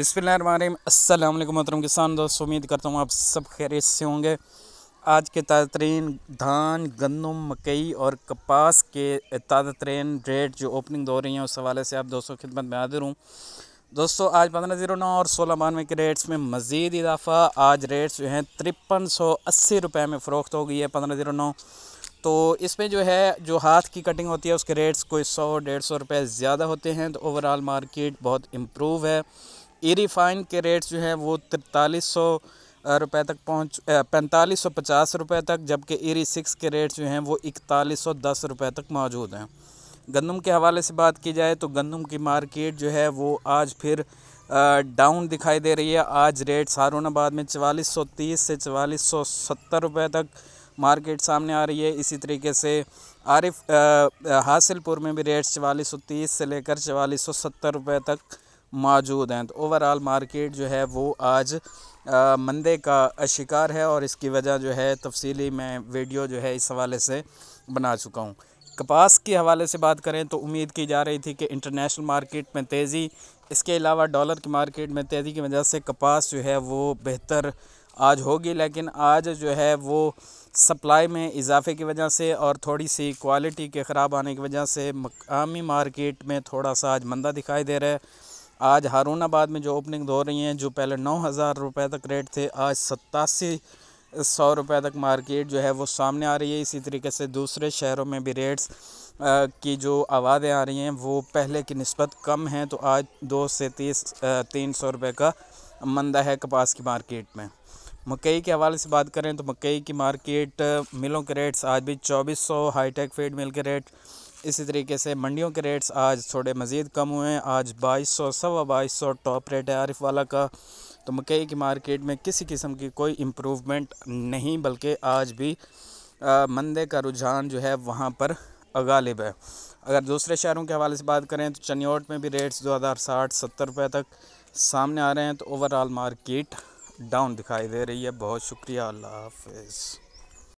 असल मोहतरम किसान दोस्त उम्मीद करता हूँ आप सब खैरियत से होंगे आज के ताज़ा तरीन धान गंदम मकई और कपास के ताज़ा तरीन रेट जो ओपनिंग हो रही हैं उस हवाले से आप दोस्तों खिदमत में हाजिर हूँ दोस्तों आज पंद्रह जीरो नौ और सोलह बानवे के रेट्स में मज़ीद इजाफ़ा आज रेट्स जो हैं तिरपन सौ अस्सी रुपये में फ़रोख्त हो गई है पंद्रह जीरो नौ तो इसमें जो है जो हाथ की कटिंग होती है उसके रेट्स कोई सौ डेढ़ सौ रुपये ज़्यादा होते हैं तो ओवरऑल मार्केट बहुत इम्प्रूव है ई रिफाइन के रेट्स जो हैं वो तिरतालीस सौ रुपये तक पहुँच पैंतालीस सौ पचास रुपये तक जबकि री सिक्स के रेट्स जो हैं वो इकतालीस सौ दस रुपये तक मौजूद हैं गंदम के हवाले से बात की जाए तो गंदम की मार्केट जो है वो आज फिर डाउन दिखाई दे रही है आज रेट हारूनाबाद में चवालीस सौ तीस से चवालीस सौ सत्तर रुपये तक मार्केट सामने आ रही है इसी तरीके से आरिफ हासिलपुर में भी रेट्स चवालीस सौ तीस से लेकर चवालीस सौ सत्तर रुपये तक मौजूद हैं तो ओवरऑल मार्केट जो है वो आज मंदे का शिकार है और इसकी वजह जो है तफसीली मैं वीडियो जो है इस हवाले से बना चुका हूँ कपास के हवाले से बात करें तो उम्मीद की जा रही थी कि इंटरनेशनल मार्केट में तेज़ी इसके अलावा डॉलर की मार्केट में तेज़ी की वजह से कपास जो है वो बेहतर आज होगी लेकिन आज जो है वो सप्लाई में इजाफे की वजह से और थोड़ी सी क्वालिटी के ख़राब आने की वजह से मकामी मार्केट में थोड़ा सा आज मंदा दिखाई दे रहा है आज हारूनाबाद में जो ओपनिंग हो रही हैं जो पहले नौ हज़ार रुपये तक रेट थे आज सत्तासी सौ रुपये तक मार्केट जो है वो सामने आ रही है इसी तरीके से दूसरे शहरों में भी रेट्स की जो आवाज़ें आ रही हैं वो पहले की नस्बत कम हैं तो आज दो से तीस तीन सौ रुपये का मंदा है कपास की मार्केट में मकई के हवाले से बात करें तो मकई की मार्केट मिलों के रेट्स आज भी चौबीस सौ हाईटेक फीड मिल के रेट इसी तरीके से मंडियों के रेट्स आज थोड़े मज़ीद कम हुए हैं आज बाईस सौ सवा बाईस सौ टॉप रेट है आरिफ वाला का तो मकई की मार्केट में किसी किस्म की कोई इम्प्रूवमेंट नहीं बल्कि आज भी आ, मंदे का रुझान जो है वहाँ पर गालिब है अगर दूसरे शहरों के हवाले से बात करें तो चनियोट में भी रेट्स दो हज़ार साठ सत्तर रुपये तक सामने आ रहे हैं तो ओवरऑल मार्केट डाउन दिखाई दे रही है बहुत शुक्रिया अल्लाह हाफ